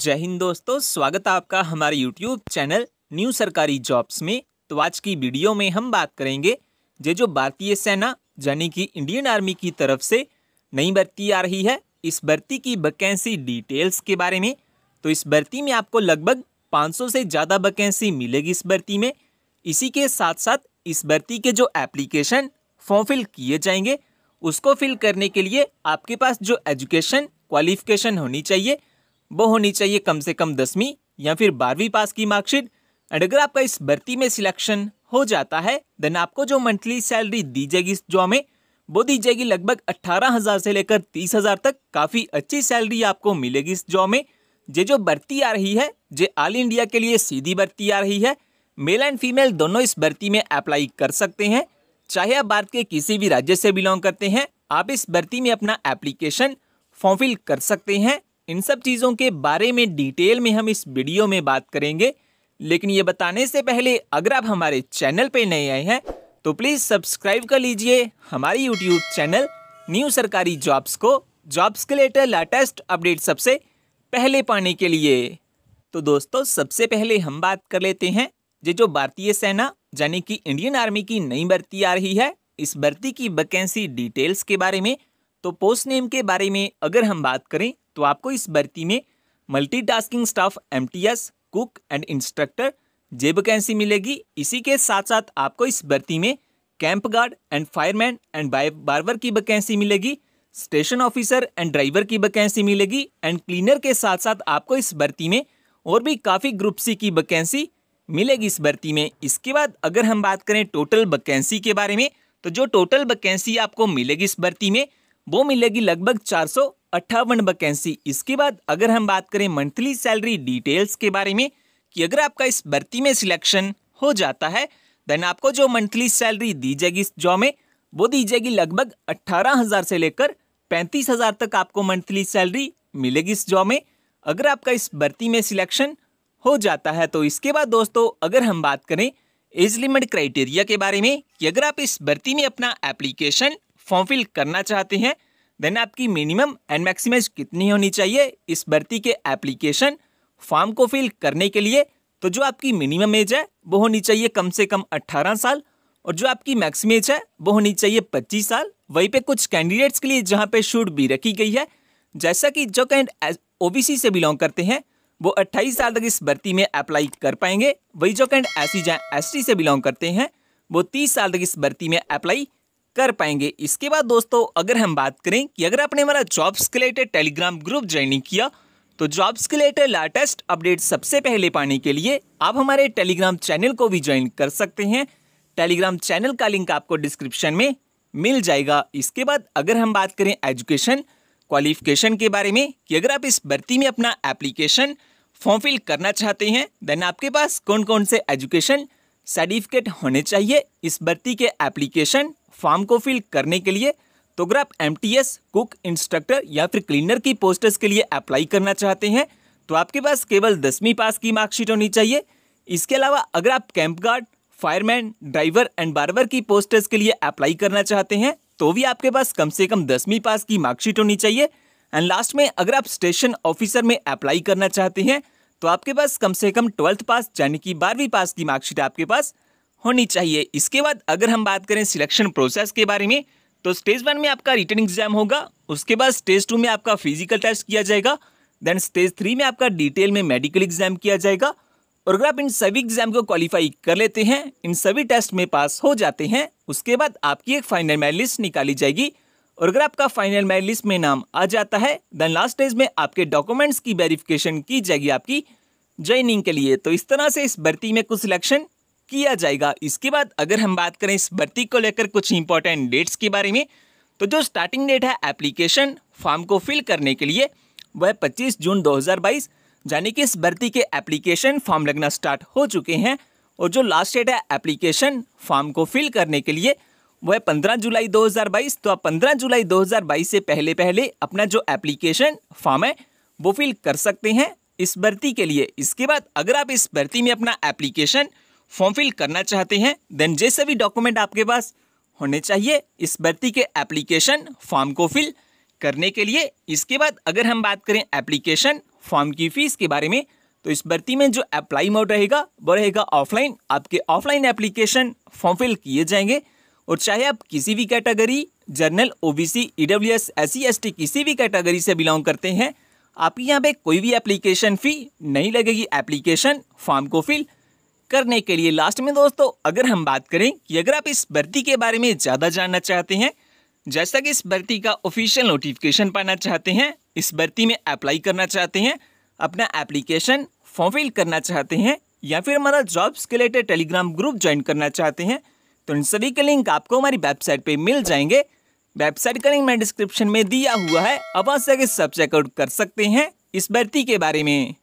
जय हिंद दोस्तों स्वागत है आपका हमारे यूट्यूब चैनल न्यू सरकारी जॉब्स में तो आज की वीडियो में हम बात करेंगे ये जो भारतीय सेना यानी कि इंडियन आर्मी की तरफ से नई भर्ती आ रही है इस भर्ती की वैकेंसी डिटेल्स के बारे में तो इस भर्ती में आपको लगभग 500 से ज़्यादा वैकेंसी मिलेगी इस भर्ती में इसी के साथ साथ इस भर्ती के जो एप्लीकेशन फॉर्म फिल किए जाएंगे उसको फिल करने के लिए आपके पास जो एजुकेशन क्वालिफिकेशन होनी चाहिए वो होनी चाहिए कम से कम दसवीं या फिर बारहवीं पास की मार्कशीट एंड अगर आपका इस भर्ती में सिलेक्शन हो जाता है देन आपको जो मंथली सैलरी दी जाएगी इस जॉब में वो दी जाएगी लगभग अट्ठारह हज़ार से लेकर तीस हज़ार तक काफ़ी अच्छी सैलरी आपको मिलेगी इस जॉब में ये जो भर्ती आ रही है ये ऑल इंडिया के लिए सीधी भर्ती आ रही है मेल एंड फीमेल दोनों इस भर्ती में अप्लाई कर सकते हैं चाहे आप भारत के किसी भी राज्य से बिलोंग करते हैं आप इस भर्ती में अपना एप्लीकेशन फॉर्म फिल कर सकते हैं इन सब चीज़ों के बारे में डिटेल में हम इस वीडियो में बात करेंगे लेकिन ये बताने से पहले अगर आप हमारे चैनल पर नए आए हैं तो प्लीज़ सब्सक्राइब कर लीजिए हमारी यूट्यूब चैनल न्यू सरकारी जॉब्स को जॉब्स के लेटर लेटेस्ट अपडेट सबसे पहले पाने के लिए तो दोस्तों सबसे पहले हम बात कर लेते हैं ये जो भारतीय सेना यानी कि इंडियन आर्मी की नई भर्ती आ रही है इस भर्ती की वैकेंसी डिटेल्स के बारे में तो पोस्ट नेम के बारे में अगर हम बात करें तो आपको इस भर्ती में multitasking staff M cook and instructor J vacancy मिलेगी इसी के साथ साथ आपको इस भर्ती में camp guard and fireman and barber की वैकेंसी मिलेगी स्टेशन ऑफिसर एंड ड्राइवर की वैकेंसी मिलेगी एंड क्लीनर के साथ साथ आपको इस भर्ती में और भी काफ़ी ग्रुप सी की वैकेंसी मिलेगी इस भर्ती में इसके बाद अगर हम बात करें टोटल वैकेंसी के बारे में तो जो टोटल वैकेंसी आपको मिलेगी इस भर्ती में वो मिलेगी लगभग चार सौ अट्ठावन वैकेंसी इसके बाद अगर हम बात करें मंथली सैलरी डिटेल्स के बारे में कि अगर आपका इस भर्ती में सिलेक्शन हो जाता है देन आपको जो मंथली सैलरी दी जाएगी इस जॉब में वो दी जाएगी लगभग अट्ठारह हज़ार से लेकर पैंतीस हज़ार तक आपको मंथली सैलरी मिलेगी इस जॉब में अगर आपका इस भर्ती में सिलेक्शन हो जाता है तो इसके बाद दोस्तों अगर हम बात करें एज लिमिट क्राइटेरिया के बारे में कि अगर आप इस भर्ती में अपना एप्लीकेशन फॉर्म फिल करना चाहते हैं देन आपकी मिनिमम एंड मैक्सिमाइज कितनी होनी चाहिए इस भर्ती के एप्लीकेशन फॉर्म को फिल करने के लिए तो जो आपकी मिनिमम एज है वो होनी चाहिए कम से कम 18 साल और जो आपकी मैक्सिमम एज है वो होनी चाहिए 25 साल वहीं पे कुछ कैंडिडेट्स के लिए जहाँ पे शूट भी रखी गई है जैसा कि जो कैंड ओ से बिलोंग करते हैं वो 28 साल तक इस भर्ती में अप्लाई कर पाएंगे वही जो कैंड एस सी एस से बिलोंग करते हैं वो तीस साल तक इस भर्ती में अप्लाई कर पाएंगे इसके बाद दोस्तों अगर हम बात करें कि अगर आपने हमारा जॉब्स के रिलेटेड टेलीग्राम ग्रुप ज्वाइन किया तो जॉब्स के रिलेटेड लेटेस्ट अपडेट सबसे पहले पाने के लिए आप हमारे टेलीग्राम चैनल को भी ज्वाइन कर सकते हैं टेलीग्राम चैनल का लिंक आपको डिस्क्रिप्शन में मिल जाएगा इसके बाद अगर हम बात करें एजुकेशन क्वालिफिकेशन के बारे में कि अगर आप इस भर्ती में अपना एप्लीकेशन फॉर्म फिल करना चाहते हैं देन आपके पास कौन कौन से एजुकेशन सर्टिफिकेट होने चाहिए इस भर्ती के एप्लीकेशन फॉर्म को फिल करने के लिए तो अगर आप एम कुक इंस्ट्रक्टर या फिर क्लीनर की पोस्टर्स के लिए अप्लाई करना चाहते हैं तो आपके पास केवल दसवीं पास की मार्कशीट होनी चाहिए इसके अलावा अगर आप camp guard fireman driver and barber की पोस्टर्स के लिए अप्लाई करना चाहते हैं तो भी आपके पास कम से कम दसवीं पास की मार्कशीट होनी चाहिए एंड लास्ट में अगर आप स्टेशन ऑफिसर में अप्लाई करना चाहते हैं तो आपके पास कम से कम ट्वेल्थ पास यानी कि बारहवीं पास की मार्कशीट आपके पास होनी चाहिए इसके बाद अगर हम बात करें सिलेक्शन प्रोसेस के बारे में तो स्टेज वन में आपका रिटर्न एग्जाम होगा उसके बाद स्टेज टू में आपका फिजिकल टेस्ट किया जाएगा देन स्टेज थ्री में आपका डिटेल में मेडिकल एग्जाम किया जाएगा और अगर आप इन सभी एग्जाम को क्वालिफाई कर लेते हैं इन सभी टेस्ट में पास हो जाते हैं उसके बाद आपकी एक फाइनल मेरिट लिस्ट निकाली जाएगी और अगर आपका फाइनल मेरिट लिस्ट में नाम आ जाता है देन लास्ट स्टेज में आपके डॉक्यूमेंट्स की वेरिफिकेशन की जाएगी आपकी ज्वाइनिंग के लिए तो इस तरह से इस भर्ती में कुछ सिलेक्शन किया जाएगा इसके बाद अगर हम बात करें इस भर्ती को लेकर कुछ इंपॉर्टेंट डेट्स के बारे में तो जो स्टार्टिंग डेट है एप्लीकेशन फॉर्म को फिल करने के लिए वह 25 जून 2022 यानी कि इस भर्ती के एप्लीकेशन फॉर्म लगना स्टार्ट हो चुके हैं और जो लास्ट डेट है एप्लीकेशन फॉर्म को फिल करने के लिए वह 15 जुलाई 2022 तो आप 15 जुलाई 2022 से पहले पहले अपना जो एप्लीकेशन फॉर्म है वो फिल कर सकते हैं इस भर्ती के लिए इसके बाद अगर आप इस भर्ती में अपना एप्लीकेशन फॉर्म फिल करना चाहते हैं देन जैसे भी डॉक्यूमेंट आपके पास होने चाहिए इस भर्ती के एप्लीकेशन फॉर्म को फिल करने के लिए इसके बाद अगर हम बात करें एप्लीकेशन फॉर्म की फीस के बारे में तो इस भर्ती में जो अप्लाई मोड रहेगा वो रहेगा ऑफलाइन आपके ऑफलाइन एप्लीकेशन फॉर्म फिल किए जाएंगे और चाहे आप किसी भी category general OBC EWS S T किसी भी कैटेगरी से बिलोंग करते हैं आपकी यहाँ पे कोई भी एप्लीकेशन फ़ी नहीं लगेगी एप्लीकेशन फॉर्म को फिल करने के लिए लास्ट में दोस्तों अगर हम बात करें कि अगर आप इस भर्ती के बारे में ज़्यादा जानना चाहते हैं जैसा कि इस भर्ती का ऑफिशियल नोटिफिकेशन पाना चाहते हैं इस भर्ती में अप्लाई करना चाहते हैं अपना एप्लीकेशन फॉर्म फिल करना चाहते हैं या फिर हमारा जॉब्स के रिलेटेड टेलीग्राम ग्रुप ज्वाइन करना चाहते हैं तो इन सभी के लिंक आपको हमारी वेबसाइट पर मिल जाएंगे वेबसाइट का लिंक मैं डिस्क्रिप्शन में दिया हुआ है अब आप सब चेकआउट कर सकते हैं इस भर्ती के बारे में